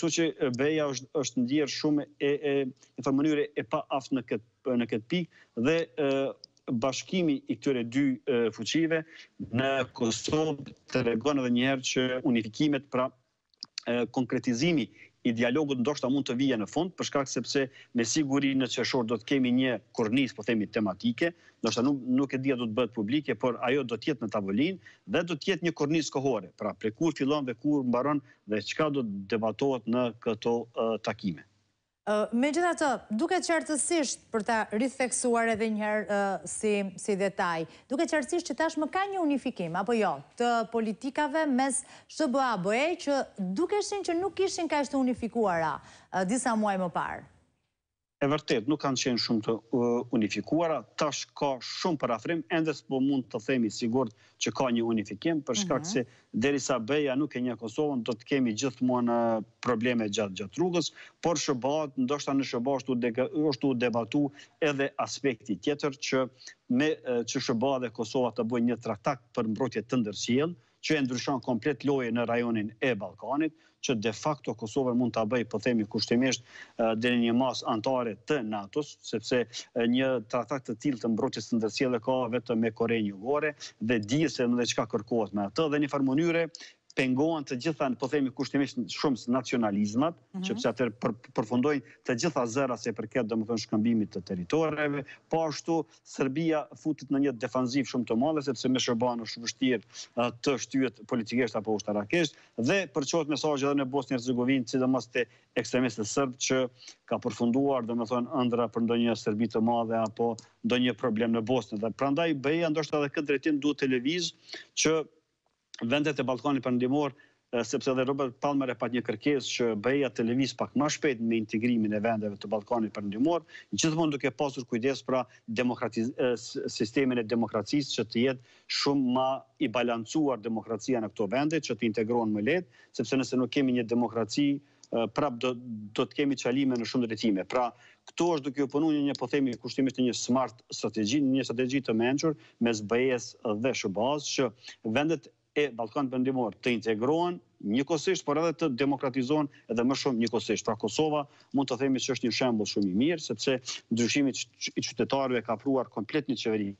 Kështu që Beja është, është ndjerë shumë e, e, e e pa aftë në këtë, në këtë pikë dhe e, bashkimi i këtyre dy e, fuqive në Kosovë të regonë dhe njerë që unifikimet pra e, konkretizimi i dialogut ndoshta mund të vijë në fund për shkak se pse me siguri në 4 do të kemi një kornizë po themi tematike, ndoshta nuk e dia do të bëhet publike, por ajo do të jetë në tavolinë dhe do të jetë një kornizë kohore, pra prekur fillon dhe kur mbaron dhe çka do të debatohet në këto takime. Me gjitha të, duke qartësisht për ta rritheksuar edhe njëherë si detaj, duke qartësisht që tash më ka një unifikim, apo jo, të politikave mes shtë bëa bëhej, që duke shenë që nuk ishin ka ishte unifikuara disa muaj më parë e vërtet nuk kanë qenë shumë të unifikuara, tash ka shumë për afrim, endes po mund të themi sigurt që ka një unifikim, përshkak mhm. se derisa Beja nuk e një Kosovën, do të kemi gjithmonë probleme gjatë gjatë rrugës, por shëbat, ndoshta në shëbat është, u debatu edhe aspekti tjetër që me shëbat dhe Kosova të bëjnë një traktak për mbrotje të ndërqien, që e ndryshon komplet loje në rajonin e Balkanit, që de facto Kosovër mund të bëj, po themi kushtimisht, dhe një mas antare të NATO-s, sepse një tratak të tilë të mbroqës të ndërsjele ka vetë me Korejnë Jugore, dhe di se në dhe qka kërkohet me atë, dhe një farmonyre, pengohen të gjitha, po themi kushtimisht shumë nacionalizmat, që mhm. përfundojnë të gjitha zëra se përket dhe më thënë shkëmbimit të teritoreve, po ashtu Serbia futit në një defanziv shumë të male, sepse me shërbanë është vështirë të shtyët politikisht apo është arakesht, dhe përqohet mesajë edhe në Bosnë Herzegovinë, si dhe mas të ekstremistët sërbë që ka përfunduar, dhe më thënë, ëndra për ndonjë Serbi të madhe apo ndonjë problem në Bosnë. Dhe prandaj, bëja ndoshtë edhe këtë drejtim duhet televizë që vendet e Balkanit përndimor, sepse dhe Robert Palmer e pat një kërkes që bëja të levis pak ma shpet me integrimin e vendeve të Balkanit përndimor, gjithmonë duke pasur kujdes pra sistemin e demokracis që të jetë shumë ma i balancuar demokracia në këto vende, që të integronë më letë, sepse nëse nuk kemi një demokraci, prap do të kemi qalime në shumë dretime. Pra, këto është duke ju përnu një një pothemi kushtimisht një smart strategi, një strategi të menqër me zbëjes dhe shëbaz, që vendet e Balkan bëndimor të integrohen njëkosisht, por edhe të demokratizohen edhe më shumë njëkosisht. Pra Kosova mund të themi që është një shembol shumë i mirë, sepse ndryshimit i qytetarve ka pruar komplet një qeveri